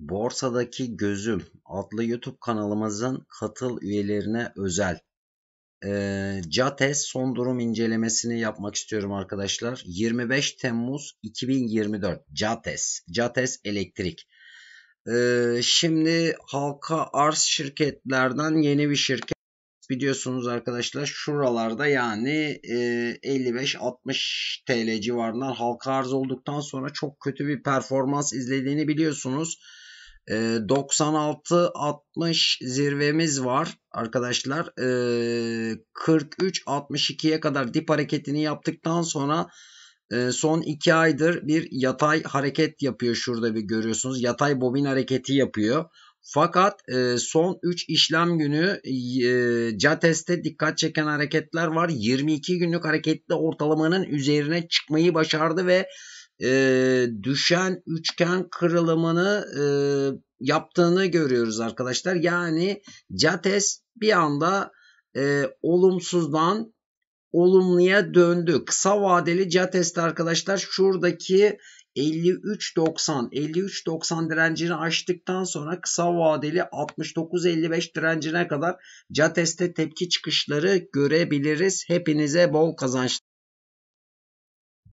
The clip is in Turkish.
Borsadaki Gözüm adlı YouTube kanalımızın katıl üyelerine özel e, CATES son durum incelemesini yapmak istiyorum arkadaşlar. 25 Temmuz 2024 CATES, CATES Elektrik. E, şimdi halka arz şirketlerden yeni bir şirket biliyorsunuz arkadaşlar şuralarda yani e, 55-60 TL civarından halka arz olduktan sonra çok kötü bir performans izlediğini biliyorsunuz. E, ee, 96-60 zirvemiz var arkadaşlar. E, ee, 43-62'ye kadar dip hareketini yaptıktan sonra e, son 2 aydır bir yatay hareket yapıyor. Şurada bir görüyorsunuz. Yatay bobin hareketi yapıyor. Fakat e, son 3 işlem günü e, CATES'te dikkat çeken hareketler var. 22 günlük hareketli ortalamanın üzerine çıkmayı başardı ve e, düşen üçgen kırılımını e, yaptığını görüyoruz arkadaşlar. Yani Cates bir anda e, olumsuzdan olumluya döndü. Kısa vadeli Cates'te arkadaşlar şuradaki 53.90 53.90 direncini aştıktan sonra kısa vadeli 69.55 direncine kadar Cates'te tepki çıkışları görebiliriz. Hepinize bol kazançlar.